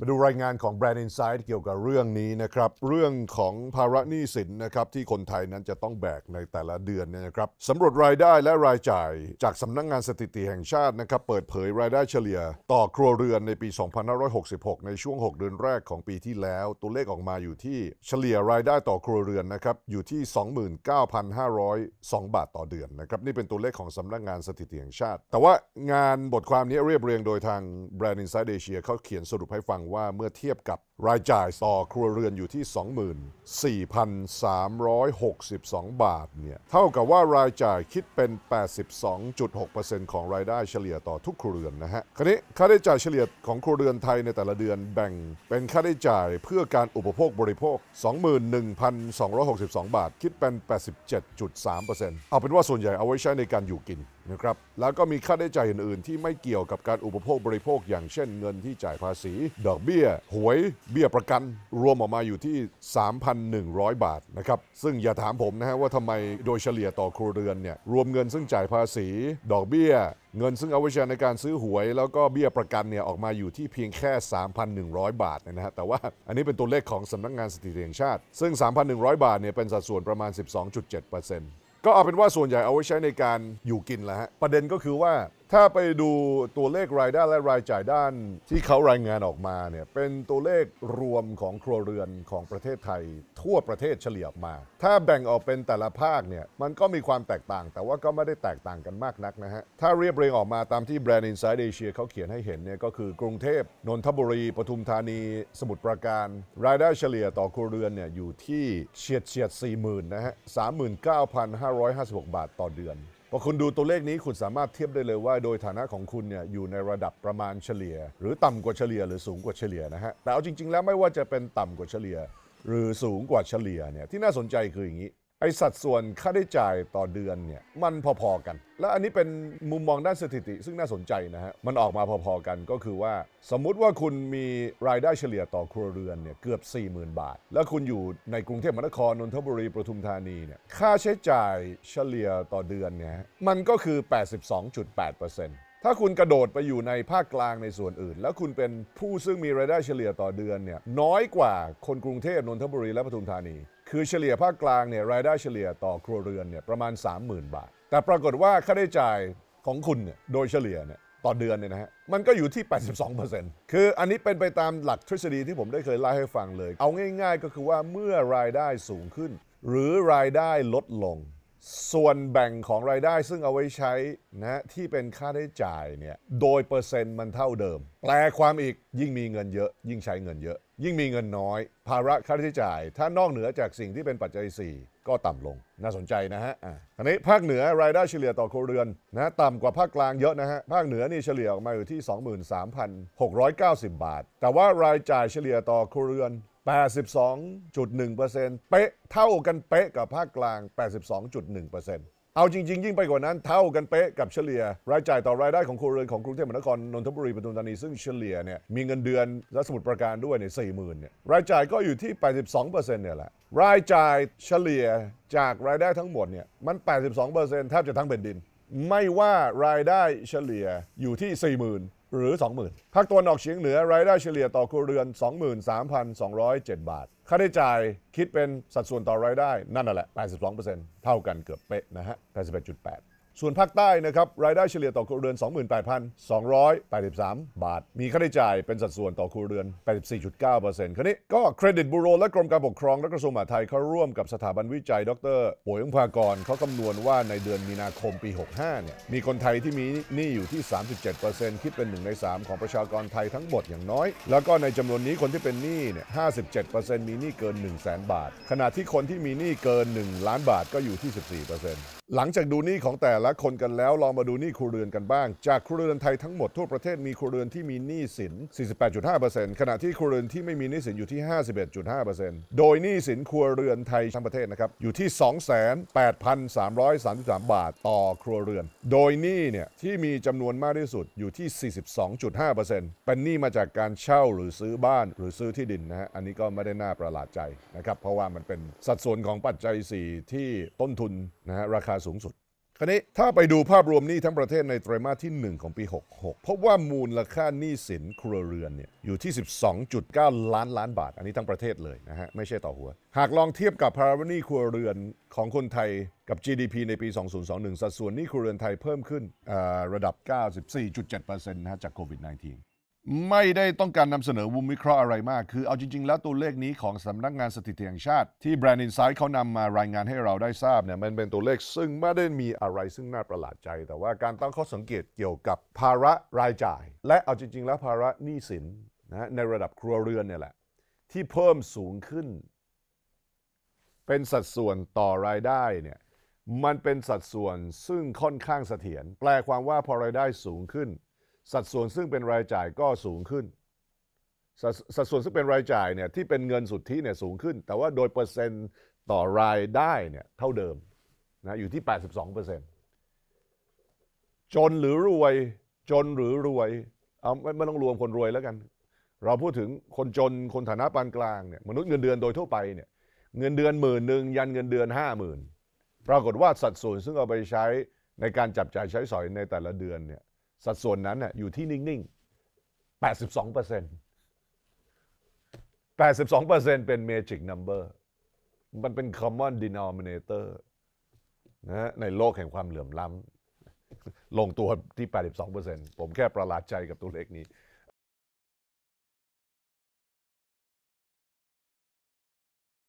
มาดูรายงานของ Brand Insight เกี่ยวกับเรื่องนี้นะครับเรื่องของภาระหนี้สินนะครับที่คนไทยนั้นจะต้องแบกในแต่ละเดือนเนี่ยนะครับสำรวจรายได้และรายจ่ายจากสำนักงงานสถิติแห่งชาตินะครับเปิดเผยรายได้เฉลี่ยต่อครัวเรือนในปี 2566 ในช่วง 6 เดือนแรกของปีที่แล้ว ตัวเลขออกมาอยู่ที่ เฉลี่ยรายได้ต่อครัวเรือนนะครับอยู่ที่ 29,502 บาทต่อเดือนนะครับนี่เป็นตัวเลขของสำนักงงานสถิติแห่งชาติแต่ว่างานบทความนี้เรียบเรียงโดยทาง Brand Insight Asia เขาเขียนสรุปให้ฟังว่าเมื่อเทียบกับรายจ่ายต่อครัวเรือนอยู่ที่ 24,362 บาท เนี่ย เท่ากับว่ารายจ่ายคิดเป็น 82.6%ของรายได้เฉลี่ยต่อทุกครัวเรือนนะฮะคราวนี้ค่าใช้จ่ายเฉลี่ยของครัวเรือนไทยในแต่ละเดือน แบ่งเป็นค่าใช้จ่ายเพื่อการอุปโภคบริโภค 21,262 บาทคิดเป็น 87.3%เอาเป็นว่าส่วนใหญ่เอาไว้ใช้ในการอยู่กินนะครับ แล้วก็มีค่าใช้จ่ายอื่นๆที่ไม่เกี่ยวกับการอุปโภคบริโภคอย่างเช่นเงินที่จ่ายภาษี ดอกเบี้ย หวยเบี้ยประกันรวมออกมาอยู่ที่ 3,100 บาทนะครับ ซึ่งอย่าถามผมนะฮะว่าทำไมโดยเฉลี่ยต่อครัวเรือนเนี่ยรวมเงินซึ่งจ่ายภาษี ดอกเบี้ย เงินซึ่งเอาไว้ใช้ในการซื้อ หวย แล้วก็เบี้ยประกันเนี่ยออกมาอยู่ที่เพียงแค่ 3,100 บาทนะฮะแต่ว่าอันนี้เป็นตัวเลขของสำนักงงานสถิติแห่งชาติ ซึ่ง 3,100 บาทเนี่ยเป็นสัดส่วนประมาณ 12.7%ก็เอาเป็นว่าส่วนใหญ่เอาไว้ใช้ในการอยู่กินแหละฮะประเด็นก็คือว่าถ้าไปดูตัวเลขรายได้และรายจ่ายด้านที่เขารายงานออกมาเนี่ยเป็นตัวเลขรวมของครัวเรือนของประเทศไทย ทั่วประเทศเฉลี่ยออกมา ถ้าแบ่งออกเป็นแต่ละภาคเนี่ยมันก็มีความแตกต่าง แต่ว่าก็ไม่ได้แตกต่างกันมากนักนะฮะถ้าเรียบเรียงออกมาตามที่แบรนด์ Inside Asia เขาเขียนให้เห็นเนี่ยก็คือกรุงเทพนนทบุรีปทุมธานีสมุทรปราการรายได้เฉลี่ยต่อครัวเรือนเนี่ยอยู่ที่เฉียดเฉียดสี่หมื่นนะฮะสามหมื่นเก้าพันห้าร้อยห้าสิบหกบาทต่อเดือนพอคุณดูตัวเลขนี้คุณสามารถเทียบได้เลยว่า โดยฐานะของคุณเนี่ยอยู่ในระดับประมาณเฉลี่ย หรือต่ำกว่าเฉลี่ยหรือสูงกว่าเฉลี่ยนะฮะแต่เอาจริงๆ แล้วไม่ว่าจะเป็นต่ำกว่าเฉลี่ย หรือสูงกว่าเฉลี่ยเนี่ยที่น่าสนใจคืออย่างนี้ไอสัดส่วนค่าได้จ่ายต่อเดือนเนี่ยมันพอ ๆ กัน และอันนี้เป็นมุมมองด้านสถิติ ซึ่งน่าสนใจนะฮะ มันออกมาพอ ๆ กันก็คือว่า สมมุติว่าคุณมีรายได้เฉลี่ยต่อครัวเรือนเนี่ยเกือบ 40,000 บาท แล้วคุณอยู่ในกรุงเทพมหานครนนทบุรีปทุมธานีเนี่ยค่าใช้จ่ายเฉลี่ยต่อเดือนเนี่ยมันก็คือ 82.8%ถ้าคุณกระโดดไปอยู่ในภาคกลางในส่วนอื่น แล้วคุณเป็นผู้ซึ่งมีรายได้เฉลี่ยต่อเดือนเนี่ยน้อยกว่าคนกรุงเทพนนทบุรีและปทุมธานีคือเฉลี่ยภาคกลางเนี่ยรายได้เฉลี่ยต่อครัวเรือนเนี่ยประมาณ 30,000 บาท แต่ปรากฏว่าค่าใช้จ่ายของคุณเนี่ยโดยเฉลี่ยเนี่ยต่อเดือนเนี่ยนะฮะ มันก็อยู่ที่ 82%คืออันนี้เป็นไปตามหลักทฤษฎีที่ผมได้เคยเล่าให้ฟังเลย เอาง่ายๆก็คือว่าเมื่อรายได้สูงขึ้น หรือรายได้ลดลงส่วนแบ่งของรายได้ซึ่งเอาไว้ใช้นะที่เป็นค่าได้จ่ายเนี่ยโดยเปอร์เซ็นต์มันเท่าเดิม แปลความอีกยิ่งมีเงินเยอะ ยิ่งใช้เงินเยอะ ยิ่งมีเงินน้อย ภาระค่าใช้จ่าย ถ้านอกเหนือจากสิ่งที่เป็นปัจจัย 4 ก็ต่ำลงน่าสนใจนะฮะอันนี้ภาคเหนือรายได้เฉลี่ยต่อครัวเรือนนะต่ำกว่าภาคกลางเยอะนะฮะภาคเหนือนี่เฉลี่ยออกมาอยู่ที่23,690 บาท แต่ว่ารายจ่ายเฉลี่ยต่อครัวเรือน82.1%เป๊ะเท่ากันเป๊ะกับภาคกลาง 82.1%เอาจริงๆยิ่งไปกว่านั้นเท่ากันเป๊ะกับเฉลี่ยรายจ่ายต่อรายได้ของครัวเรือนของกรุงเทพมหานครนนทบุรีปทุมธานี ซึ่งเฉลี่ยเนี่ยมีเงินเดือนและสมุดประการด้วยเนี่ยสี่หมื่นเนี่ยรายจ่ายก็อยู่ที่ 82%เนี่ยแหละ รายจ่ายเฉลี่ยจากรายได้ทั้งหมดเนี่ยมัน 82%แทบจะทั้งแผ่นดิน ไม่ว่ารายได้เฉลี่ยอยู่ที่40,000หรือ 20,000ภาคตะวันออกเฉียงเหนือรายได้เฉลี่ยต่อครัวเรือน 23,207 บาท ค่าใช้จ่ายคิดเป็นสัดส่วนต่อรายได้นั่นแหละ 82%เท่ากันเกือบเป๊ะนะฮะ81.8ส่วนภาคใต้นะครับ รายได้เฉลี่ยต่อครัวเรือน 28,283 บาท มีค่าใช้จ่ายเป็นสัดส่วนต่อครัวเรือน 84.9%คราวนี้ก็เครดิตบูโรและกรมการปกครอง และกระทรวงมหาดไทยเขาร่วมกับสถาบันวิจัย ดรป่วยองภากรเขาคำนวณว่าในเดือนมีนาคมปี 65 เนี่ยมีคนไทยที่มีหนี้อยู่ที่ 37%คิดเป็น1ใน 3 ของประชากรไทยทั้งหมดอย่างน้อยแล้วก็ในจำนวนนี้คนที่เป็นหนี้เนี่ย 57%มีหนี้เกิน 1 0 0 0 0 0บาาท ขณะที่คนที่มีหนี้เกิน 1 ล้านบาทก็อยู่ที่ 14%หลังจากดูหนี้ของแต่ละละคนกันแล้วลองมาดูหนี้ครัวเรือนกันบ้างจากครัวเรือนไทยทั้งหมดทั่วประเทศมีครัวเรือนที่มีหนี้สิน 48.5%ขณะที่ครัวเรือนที่ไม่มีหนี้สินอยู่ที่ 51.5%โดยหนี้สินครัวเรือนไทยทั้งประเทศนะครับอยู่ที่ 28,333 บาทต่อครัวเรือน โดยหนี้เนี่ยที่มีจำนวนมากที่สุดอยู่ที่ 42.5%เป็นหนี้มาจากการเช่าหรือซื้อบ้านหรือซื้อที่ดินนะฮะอันนี้ก็ไม่ได้น่าประหลาดใจนะครับเพราะว่ามันเป็นสัดส่วนของปัจจัย4ที่ต้นทุนนะฮะราคาสูงสุดคราวนี้ถ้าไปดูภาพรวมหนี้ทั้งประเทศในไตรมาสที่ 1 ของปี 66พบว่ามูลค่าหนี้สินครัวเรือนเนี่ยอยู่ที่ 12.9 ล้านล้านบาทอันนี้ทั้งประเทศเลยนะฮะไม่ใช่ต่อหัว หากลองเทียบกับภาระหนี้ครัวเรือนของคนไทยกับ GDP ในปี 2021 สัดส่วนหนี้ครัวเรือนไทยเพิ่มขึ้นระดับ 94.7%นะฮะจากโควิด -19 ไม่ได้ต้องการนำเสนอวุมวิเคราะห์อะไรมาก คือเอาจริงๆ แล้วตัวเลขนี้ของสำนักงานสถิติแห่งชาติที่แบรนด์อินไซด์เขานำมารายงานให้เราได้ทราบเนี่ยมันเป็นตัวเลขซึ่งไม่ได้มีอะไรซึ่งน่าประหลาดใจ แต่ว่าการตั้งข้อสังเกตเกี่ยวกับภาระรายจ่าย และเอาจริง ๆแล้วภาระหนี้สินนะในระดับครัวเรือนเนี่ยแหละที่เพิ่มสูงขึ้น เป็นสัดส่วนต่อรายได้เนี่ยมันเป็นสัดส่วนซึ่งค่อนข้างเสถียรแปลความว่าพอรายได้สูงขึ้นสัดส่วนซึ่งเป็นรายจ่ายก็สูงขึ้นสสัดส่วนซึ่งเป็นรายจ่ายเนี่ยที่เป็นเงินสุทธิเนี่ยสูงขึ้น แต่ว่าโดยเปอร์เซ็นต์ต่อรายได้เนี่ยเท่าเดิมนะอยู่ที่ 82%จนหรือรวยจนหรือรวยเอาไม่ไม่ต้องรวมคนรวยแล้วกัน เราพูดถึงคนจนคนฐานะปานกลางเนี่ยมนุษย์เงินเดือนโดยทั่วไปเนี่ยเงินเดือนหมื่นหนึ่งยันเงินเดือนห้าหมื่นปรากฏว่าสัดส่วนซึ่งเอาไปใช้ในการจับจ่ายใช้สอยในแต่ละเดือนเนี่ยสัดส่วนนั้นอยู่ที่นิ่ง ๆ 82 เปอร์เซ็นต์82 เปอร์เซ็นต์เป็นจิกนัมเบอร์มันเป็นอมมอนดีนอม m นเ a t o r นะในโลกแห่งความเหลื่อมล้ำลงตัวที่ 82เปอร์เซ็นต์ผมแค่ประหลาดใจกับตัวเลขนี้